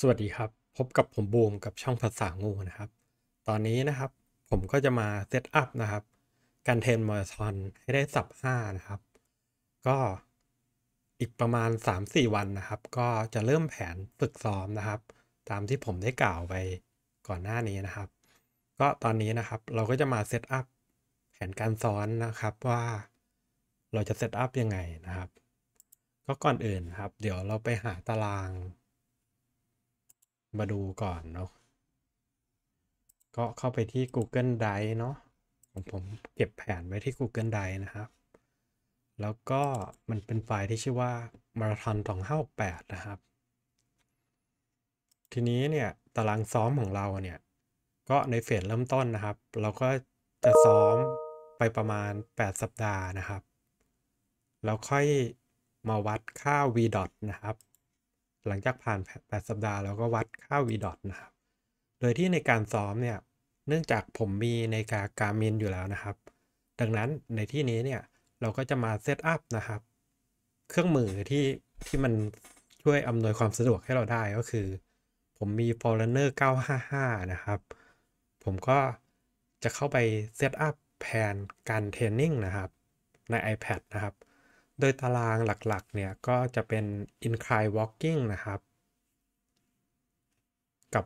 สวัสดีครับพบกับผมบูมกับช่องภาษางูนะครับ ตอนนี้นะครับผมก็จะมาเซตอัพนะครับการเทรนมาราธอนให้ได้สับ5นะครับ ก็อีกประมาณ 3-4 วันนะครับ ก็จะเริ่มแผนฝึกซ้อมนะครับ ตามที่ผมได้กล่าวไปก่อนหน้านี้นะครับ ก็ตอนนี้นะครับเราก็จะมาเซตอัพแผนการซ้อนนะครับว่าเราจะเซตอัพยังไงนะครับ ก็ก่อนอื่นครับ เดี๋ยวเราไปหาตารางมาดูก่อนเนาะก็เข้าไปที่ Google Drive เนาะผมผมเก็บแผนไว้ที่ Google Drive นะครับ แล้วก็มันเป็นไฟล์ที่ชื่อว่ามาราธอน2 5 8นะครับ ทีนี้เนี่ยตารางซ้อมของเราเนี่ย ก็ในเฟสเริ่มต้นนะครับ เราก็จะซ้อมไปประมาณ 8 สัปดาห์นะครับแล้วค่อยมาวัดค่า v นะครับหลังจากผ่าน8สัปดาห์เราก็วัดค่า v dot นะครับ โดยที่ในการซ้อมเนี่ย เนื่องจากผมมีในกาการมินอยู่แล้วนะครับ ดังนั้นในที่นี้เนี่ย เราก็จะมาเซตอัพนะครับ เครื่องมือที่ที่มันช่วยอำนวยความสะดวกให้เราได้ก็คือ ผมมี Forerunner 955 นะครับ ผมก็จะเข้าไปเซตอัพแผนการเทรนนิ่งนะครับใน iPad นะครับโดยตารางหลัก ๆ เนี่ย ก็จะเป็น incline walking นะครับ กับ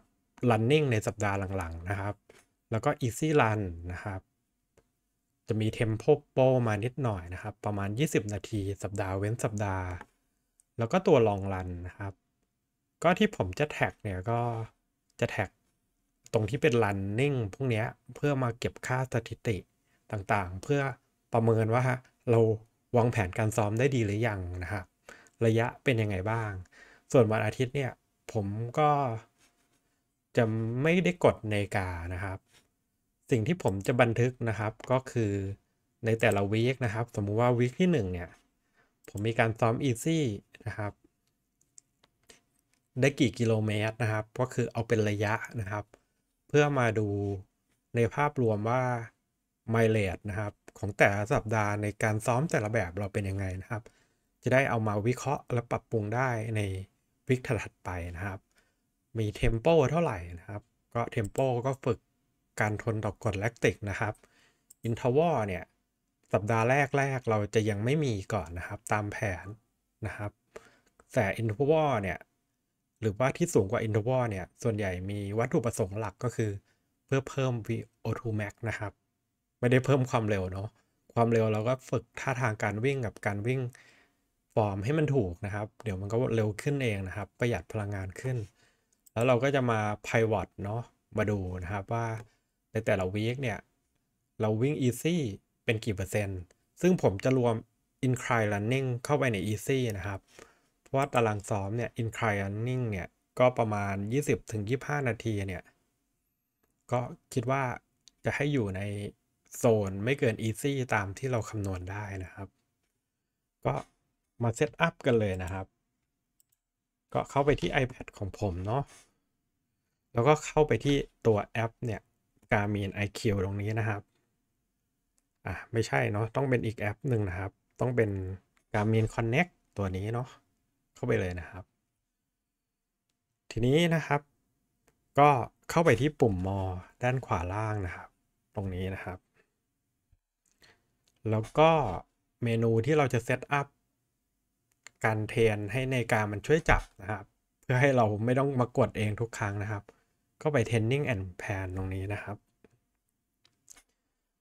running ในสัปดาห์หลังๆ นะครับ แล้วก็ easy run นะครับ จะมี tempo p o มานิดหน่อยนะครับ ประมาณ 20 นาทีสัปดาห์เว้นสัปดาห์ แล้วก็ตัว long run นะครับ ก็ที่ผมจะแท็กเนี่ย ก็จะแท็กตรงที่เป็น running พวกนี้เพื่อมาเก็บค่าสถิติต่างๆ เพื่อประเมินว่าเราวางแผนการซ้อมได้ดีหรือยังนะครับ ระยะเป็นยังไงบ้าง ส่วนวันอาทิตย์เนี่ยผมก็จะไม่ได้กดในกานะครับ สิ่งที่ผมจะบันทึกนะครับก็คือในแต่ละวีคนะครับ สมมุติว่าวีคที่1เนี่ยผมมีการซ้อมอีซี่นะครับ ได้กี่กิโลเมตรนะครับ ก็คือเอาเป็นระยะนะครับ เพื่อมาดูในภาพรวมว่าไมเลดนะครับของแต่ละสัปดาห์ในการซ้อมแต่ละแบบเราเป็นยังไงนะครับ จะได้เอามาวิเคราะห์และปรับปรุงได้ในวิกถัดไปนะครับ มีเทมโปเท่าไหร่นะครับก็เทมโปก็ฝึกการทนต่อกดแลคติกนะครับอินทวอเนี่ยสัปดาห์แรกแรกเราจะยังไม่มีก่อนนะครับตามแผนนะครับแต่อินทวอเนี่ยหรือว่าที่สูงกว่าอินทวอเนี่ยส่วนใหญ่มีวัตถุประสงค์หลักก็คือเพื่อเพิ่ม VO2 max นะครับไม่ได้เพิ่มความเร็วเนาะ ความเร็วเราก็ฝึกท่าทางการวิ่งกับการวิ่งฟอร์มให้มันถูกนะครับ เดี๋ยวมันก็เร็วขึ้นเองนะครับ ประหยัดพลังงานขึ้น แล้วเราก็จะมาไพวอตเนาะมาดูนะครับว่า ในแต่ละวีคเนี่ย เราวิ่ง easy เป็นกี่เปอร์เซ็นต์ ซึ่งผมจะรวม incline running เข้าไปใน easy นะครับ เพราะว่าตารางซ้อมเนี่ย incline running เนี่ยก็ประมาณ20-25 นาทีเนี่ย ก็คิดว่าจะให้อยู่ในโซนไม่เกิน Easy ตามที่เราคำนวณได้นะครับ ก็มาเซตอัพกันเลยนะครับ ก็เข้าไปที่ iPad ของผมเนาะแล้วก็เข้าไปที่ตัวแอปเนี่ย Garmin IQ ตรงนี้นะครับอ่ะไม่ใช่เนาะต้องเป็นอีกแอปหนึ่งนะครับ ต้องเป็น Garmin Connect ตัวนี้เนาะเข้าไปเลยนะครับ ทีนี้นะครับ ก็เข้าไปที่ปุ่มมอด้านขวาล่างนะครับตรงนี้นะครับแล้วก็เมนูที่เราจะเซตอัพการเทรนให้ในการมันช่วยจับนะครับ เพื่อให้เราไม่ต้องมากดเองทุกครั้งนะครับ ก็ไป training and plan ตรงนี้นะครับ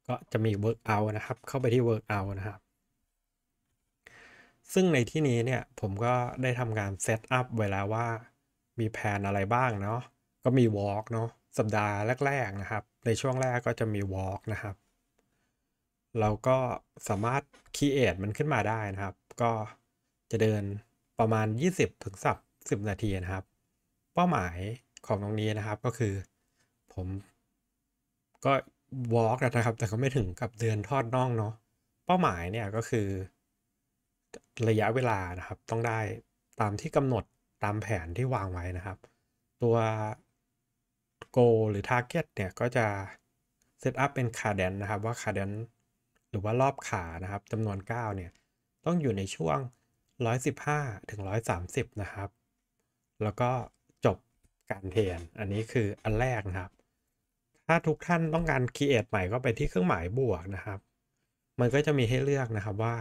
ก็จะมี workout นะครับ เข้าไปที่ workout นะครับ ซึ่งในที่นี้เนี่ย ผมก็ได้ทำการเซตอัพไว้แล้วว่ามีแผนอะไรบ้างเนาะก็มี walk เนาะสัปดาห์แรก ๆนะครับ ในช่วงแรกก็จะมี walk นะครับเราก็สามารถคีเอทมันขึ้นมาได้นะครับ ก็จะเดินประมาณ 20 ถึงสั10นาทีนะครับ เป้าหมายของตรงนี้นะครับก็คือผมก็วอล์กนะครับ แต่ก็ไม่ถึงกับเดินทอดน่องเนาะ เป้าหมายเนี่ย ก็คือ ระยะเวลานะครับ ต้องได้ตามที่กำหนดตามแผนที่วางไว้นะครับ ตัวโกหรือทาร์เก็ตเนี่ย ก็จะเซตอัพเป็นคาเดนนะครับว่าคาเดนหรือว่ารอบขานะครับจำนวน9เนี่ยต้องอยู่ในช่วง 115 ถึง 130 นะครับ แล้วก็จบการเทียนอันนี้คืออันแรกนะครับ ถ้าทุกท่านต้องการคีเอทใหม่ก็ไปที่เครื่องหมายบวกนะครับ มันก็จะมีให้เลือกนะครับว่า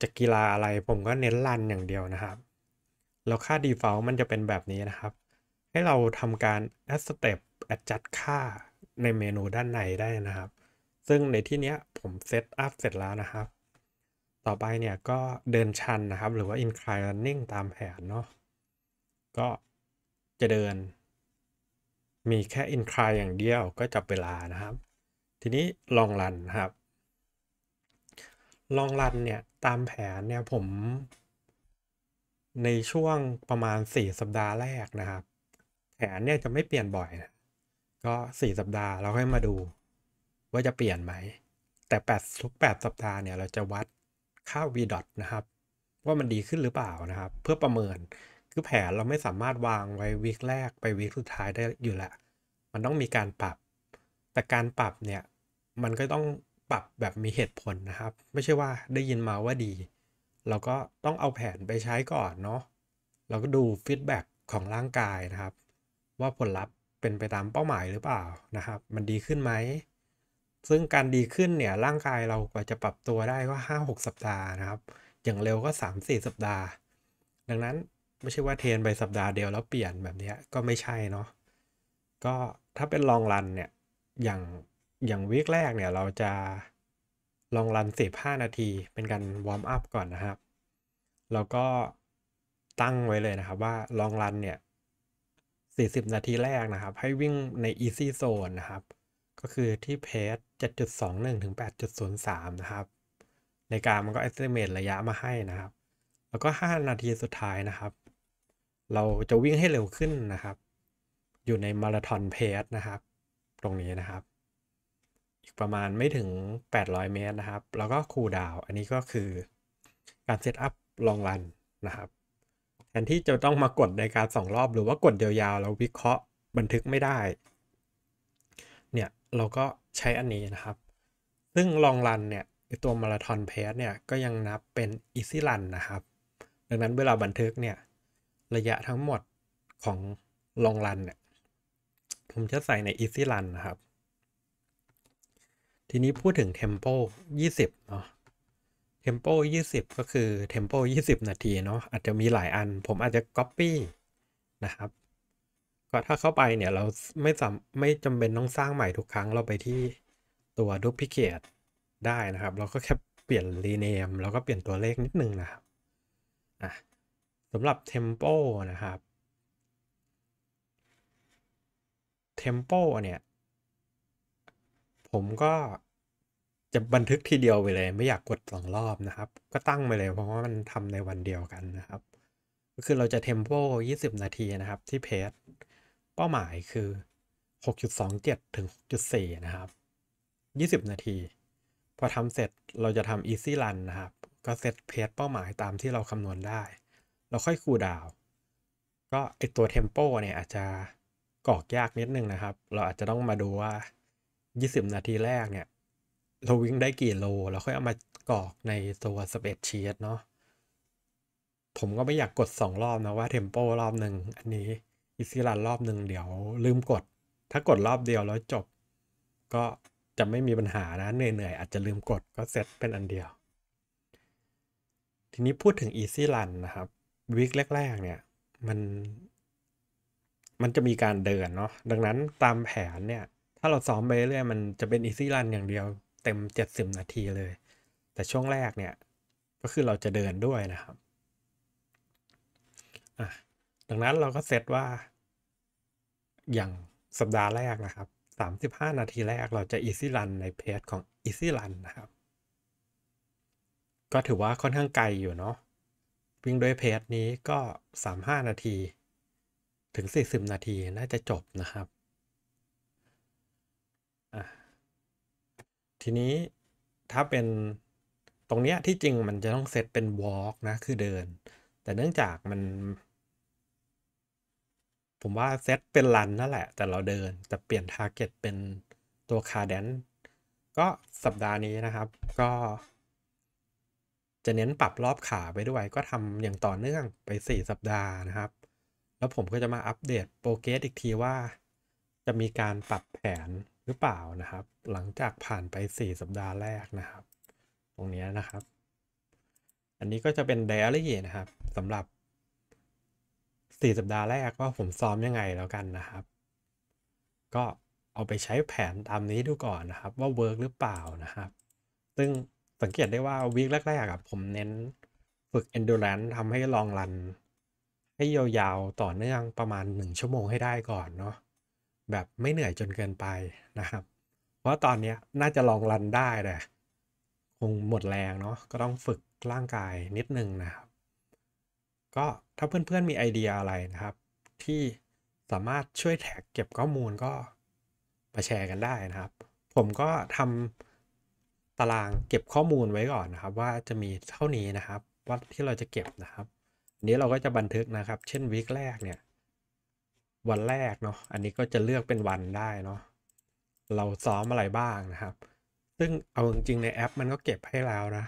จะกีฬาอะไรผมก็เน้นลันอย่างเดียวนะครับ แล้วค่า default มันจะเป็นแบบนี้นะครับ ให้เราทำการ add step adjust ค่าในเมนูด้านในได้นะครับซึ่งในที่นี้ผมเซตอัพเสร็จแล้วนะครับ ต่อไปเนี่ยก็เดินชันนะครับหรือว่า incline running ตามแผนเนาะ ก็จะเดิน มีแค่ incline อย่างเดียวก็จับเวลานะครับ ทีนี้ลองรันครับ ลองรันเนี่ย ตามแผนเนี่ยผม ในช่วงประมาณ 4 สัปดาห์แรกนะครับ แผนเนี่ยจะไม่เปลี่ยนบ่อยนะก็ 4 สัปดาห์เราค่อยมาดูว่าจะเปลี่ยนไหม แต่8ทุก8สัปดาห์เนี่ย เราจะวัดค่า v ดอ t นะครับว่ามันดีขึ้นหรือเปล่านะครับ เพื่อประเมินคือแผนเราไม่สามารถวางไว้วีคแรกไปวีคสุดท้ายได้อยู่และมันต้องมีการปรับ แต่การปรับเนี่ยมันก็ต้องปรับแบบมีเหตุผลนะครับ ไม่ใช่ว่าได้ยินมาว่าดี เราก็ต้องเอาแผนไปใช้ก่อนเนาะเราก็ดูฟีดแบ็กของร่างกายนะครับ ว่าผลลัพธ์เป็นไปตามเป้าหมายหรือเปล่านะครับ มันดีขึ้นไหมซึ่งการดีขึ้นเนี่ยร่างกายเรากว่าจะปรับตัวได้ก็ห้าหกสัปดาห์นะครับ อย่างเร็วก็สามสี่สัปดาห์ ดังนั้นไม่ใช่ว่าเทรนไปสัปดาห์เดียวแล้วเปลี่ยนแบบนี้ก็ไม่ใช่เนาะก็ถ้าเป็นลองรันเนี่ยอย่างอย่างวิคแรกเนี่ยเราจะลองรันสิบห้านาทีเป็นการวอร์มอัพก่อนนะครับแล้วก็ตั้งไว้เลยนะครับ ว่าลองรันเนี่ยสี่สิบนาทีแรกนะครับ ให้วิ่งในอีซี่โซนนะครับก็คือที่เพจ7.21ถึง8.03 นะครับ ในการมันก็ estimate ระยะมาให้นะครับ แล้วก็ 5 นาทีสุดท้ายนะครับ เราจะวิ่งให้เร็วขึ้นนะครับ อยู่ในมาราธอนเพจนะครับ ตรงนี้นะครับ อีกประมาณไม่ถึง 800 เมตรนะครับ แล้วก็คูลดาว อันนี้ก็คือ การเซตอัพลองรันนะครับแทนที่จะต้องมากดในการสองรอบหรือว่ากดยาวๆเราวิเคราะห์บันทึกไม่ได้เราก็ใช้อันนี้นะครับ ซึ่งลองรันเนี่ย ตัวมาราธอนเพสเนี่ย ก็ยังนับเป็นอีซี่รันนะครับ ดังนั้นเวลาบันทึกเนี่ยระยะทั้งหมดของลองรันเนี่ย ผมจะใส่ในอีซี่รันนะครับ ทีนี้พูดถึงปยี่ส20 เนาะปยี่ส20 ก็คือปยี่ส20 นาทีเนาะ อาจจะมีหลายอัน ผมอาจจะ Copy นะครับก็ถ้าเข้าไปเนี่ยเราไม่สาไม่จำเป็นต้องสร้างใหม่ทุกครั้งเราไปที่ตัวดูพิเกตได้นะครับ เราก็แค่เปลี่ยนรีเนมแล้วก็เปลี่ยนตัวเลขนิดนึงนะครับอ่ะสำหรับเทมโปนะครับเทมโปเนี่ย ผมก็จะบันทึกทีเดียวไปเลย ไม่อยากกดสองรอบนะครับ ก็ตั้งไปเลยเพราะว่ามันทำในวันเดียวกันนะครับ ก็คือเราจะเทมโป20 นาทีนะครับที่เพจเป้าหมายคือ 6.27 ถึง 6.4 นะครับ 20 นาที พอทำเสร็จเราจะทำ easy run นะครับ ก็เซตเพจเป้าหมายตามที่เราคำนวณได้ เราค่อยคูดาว ก็ไอตัว tempo เนี่ยอาจจะกอกยากนิดนึงนะครับ เราอาจจะต้องมาดูว่า 20 นาทีแรกเนี่ยเราวิ่งได้กี่โล เราค่อยเอามากอกในตัวสเปซชีตเนาะผมก็ไม่อยากกด 2 รอบนะว่าเทมโปรอบหนึ่งอันนี้อิซิลันรอบหนึ่งเดี๋ยวลืมกด ถ้ากดรอบเดียวแล้วจบ ก็จะไม่มีปัญหานะเหนื่อยๆ อาจจะลืมกดก็เสร็จเป็นอันเดียว ทีนี้พูดถึง Easy Run นะครับวิกแรกๆ เนี่ยมันมันจะมีการเดินเนาะดังนั้นตามแผนเนี่ย ถ้าเราซ้อมไปเรื่อยมันจะเป็น Easy Run อย่างเดียวเต็ม 70 นาทีเลย แต่ช่วงแรกเนี่ยก็คือเราจะเดินด้วยนะครับดังนั้นเราก็เซตว่าอย่างสัปดาห์แรกนะครับ 35 นาทีแรกเราจะ Easy Run ในเพจของ Easy Run นะครับ ก็ถือว่าค่อนข้างไกลอยู่เนาะ วิ่งด้วยเพจนี้ก็ 35 นาทีถึง 40 นาทีน่าจะจบนะครับ ทีนี้ถ้าเป็นตรงเนี้ยที่จริงมันจะต้องเซตเป็นวอล์กนะคือเดิน แต่เนื่องจากมันผมว่าเซตเป็นรันนั่นแหละ แต่เราเดินแต่เปลี่ยนทาร์เก็ตเป็นตัวคาแดนก็สัปดาห์นี้นะครับก็ จะเน้นปรับรอบขาไปด้วย ก็ทำอย่างต่อเนื่องไป 4 สัปดาห์นะครับ แล้วผมก็จะมาอัปเดตโปรเกสอีกทีว่าจะมีการปรับแผนหรือเปล่านะครับ หลังจากผ่านไป 4 สัปดาห์แรกนะครับ ตรงนี้นะครับ อันนี้ก็จะเป็นไดอารี่นะครับสำหรับสี่สัปดาห์แรกว่าผมซ้อมยังไงแล้วกันนะครับ ก็เอาไปใช้แผนตามนี้ดูก่อนนะครับ ว่าเวิร์กหรือเปล่านะครับ ซึ่งสังเกตได้ว่าวีคแรกๆครับผมเน้นฝึก endurance ทำให้ลองรัน ให้ยาวๆ ต่อเนื่องประมาณ 1 ชั่วโมงให้ได้ก่อนเนาะแบบไม่เหนื่อยจนเกินไปนะครับ เพราะตอนนี้น่าจะลองรันได้แต่คงหมดแรงเนาะก็ต้องฝึกร่างกายนิดนึงนะครับก็ถ้าเพื่อนๆมีไอเดียอะไรนะครับ ที่สามารถช่วยแท็กเก็บข้อมูลก็มาแชร์กันได้นะครับ ผมก็ทำตารางเก็บข้อมูลไว้ก่อนนะครับ ว่าจะมีเท่านี้นะครับ ว่าที่เราจะเก็บนะครับ นี้เราก็จะบันทึกนะครับ เช่นวีคแรกเนี่ย วันแรกเนาะอันนี้ก็จะเลือกเป็นวันได้เนาะเราซ้อมอะไรบ้างนะครับ ซึ่งเอาจริงๆในแอปมันก็เก็บให้แล้วนะ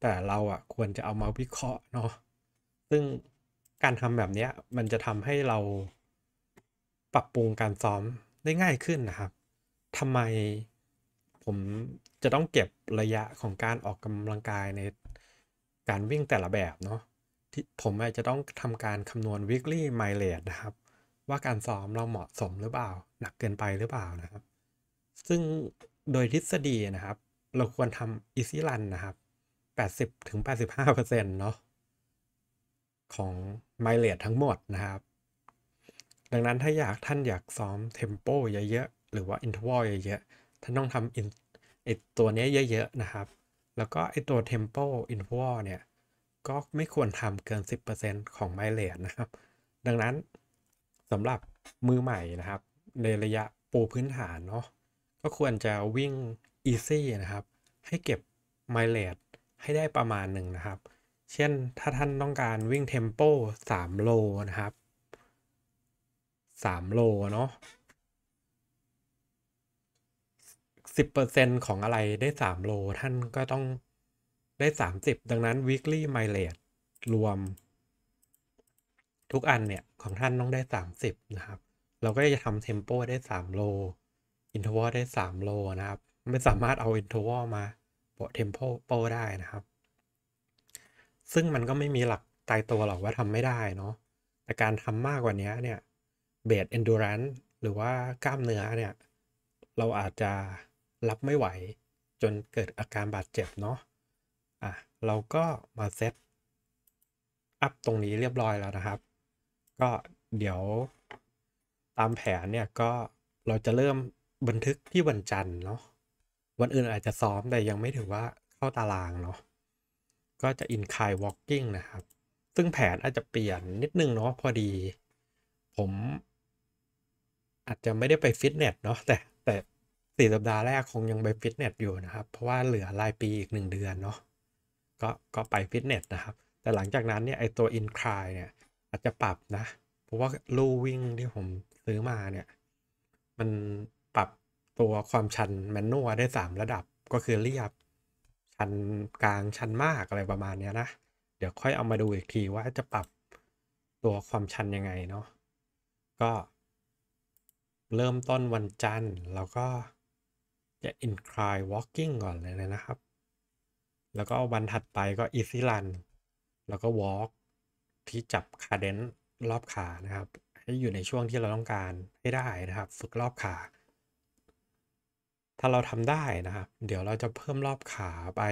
แต่เราอะ่ะควรจะเอามาวิเคราะห์เนาะซึ่งการทำแบบนี้มันจะทำให้เราปรับปรุงการซ้อมได้ง่ายขึ้นนะครับ ทำไมผมจะต้องเก็บระยะของการออกกำลังกายในการวิ่งแต่ละแบบเนาะที่ผมอาจจะต้องทำการคำนวณ weekly mileage นะครับ ว่าการซ้อมเราเหมาะสมหรือเปล่า หนักเกินไปหรือเปล่านะครับ ซึ่งโดยทฤษฎีนะครับ เราควรทำ easy run นะครับ 80-85%เนาะของไมเลททั้งหมดนะครับ ดังนั้นถ้าอยากท่านอยากซ้อมเทมโปเยอะๆ หรือว่าอินทวอลเยอะๆท่านต้องทำไอตัวนี้เยอะ ๆนะครับ แล้วก็ไอตัวเทมโปอินทวอลเนี่ย ก็ไม่ควรทำเกิน 10%ของไมเลทนะครับ ดังนั้นสำหรับมือใหม่นะครับ ในระยะปูพื้นฐานเนาะก็ควรจะวิ่งอีซี่นะครับ ให้เก็บไมเลทให้ได้ประมาณหนึ่งนะครับเช่นถ้าท่านต้องการวิ่งเทมโป3โล นะครับ 3 โล เนาะ10%ของอะไรได้ 3โล ท่านก็ต้องได้ 30 ดังนั้น weekly mileage รวม ทุกอันเนี่ยของท่านต้องได้ 30 นะครับ เราก็จะทำเทมโปได้ 3 โลอินทวอได้ 3 โลนะครับ ไม่สามารถเอาอินทวอมาโปะเทมโปได้นะครับซึ่งมันก็ไม่มีหลักตายตัวหรอกว่าทำไม่ได้เนาะแต่การทำมากกว่านี้เนี่ยเบสเอนดูรันหรือว่ากล้ามเนื้อเนี่ย เราอาจจะรับไม่ไหวจนเกิดอาการบาดเจ็บเนาะอ่ะ เราก็มาเซตอัพตรงนี้เรียบร้อยแล้วนะครับ ก็เดี๋ยวตามแผนเนี่ยก็เราจะเริ่มบันทึกที่วันจันทร์เนาะวันอื่นอาจจะซ้อมแต่ยังไม่ถือว่าเข้าตารางเนาะก็จะ in ค i n ว walking นะครับ ซึ่งแผนอาจจะเปลี่ยนนิดนึงเนาะพอดี ผม อาจจะไม่ได้ไปฟิตเนสเนาะแต่แต่สี่สัปดาห์แรกคงยังไปฟิตเนสอยู่นะครับ เพราะว่าเหลือรายปีอีกหนึ่งเดือนเนาะก็ก็ไปฟิตเนสนะครับ แต่หลังจากนั้นเนี่ย ไอตัว in c l i เนี่ย อาจจะปรับนะ เพราะว่าลู่วิ่งที่ผมซื้อมาเนี่ย มันปรับตัวความชันแมนนวลได้ 3 ระดับก็คือเรียบชั้นกลางชั้นมากอะไรประมาณนี้นะ เดี๋ยวค่อยเอามาดูอีกทีว่าจะปรับตัวความชันยังไงเนาะก็ เริ่มต้นวันจันทร์แล้วก็จะ incline walking ก่อนเลยนะครับ แล้วก็วันถัดไปก็ easy run แล้วก็ walk ที่จับคาเดนรอบขานะครับ ให้อยู่ในช่วงที่เราต้องการให้ได้นะครับ ฝึกรอบขาถ้าเราทำได้นะครับ เดี๋ยวเราจะเพิ่มรอบขาไป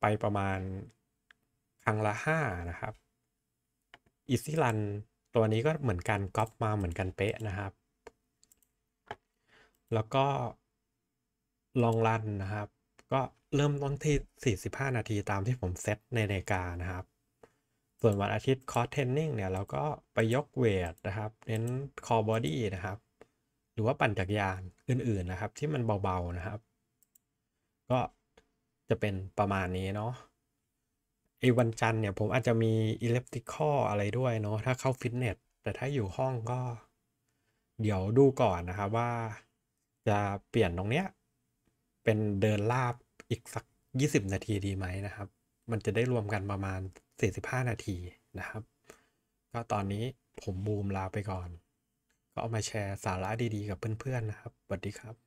ไปประมาณครั้งละ5นะครับอิซิลันตัวนี้ก็เหมือนกันก๊อปมาเหมือนกันเป๊ะนะครับ แล้วก็ลองรันนะครับ ก็เริ่มต้นที่ 45 นาทีตามที่ผมเซตในนาฬิกานะครับ ส่วนวันอาทิตย์คอร์สเทรนนิ่งเนี่ยเราก็ไปยกเวทนะครับ เน้นคอบอดี้นะครับหรือว่าปั่นจักรยานอื่นๆนะครับ ที่มันเบาๆนะครับ ก็จะเป็นประมาณนี้เนาะไอ้วันจันทร์เนี่ยผมอาจจะมีอิเล็กทริคออะไรด้วยเนาะถ้าเข้าฟิตเนสแต่ถ้าอยู่ห้องก็ เดี๋ยวดูก่อนนะครับว่า จะเปลี่ยนตรงเนี้ยเป็นเดินลาบอีกสัก 20 นาทีดีไหมนะครับ มันจะได้รวมกันประมาณ 45 นาทีนะครับ ก็ตอนนี้ผมบูมลาไปก่อนก็เอามาแชร์สาระดี ๆ กับเพื่อน ๆ นะครับสวัสดีครับ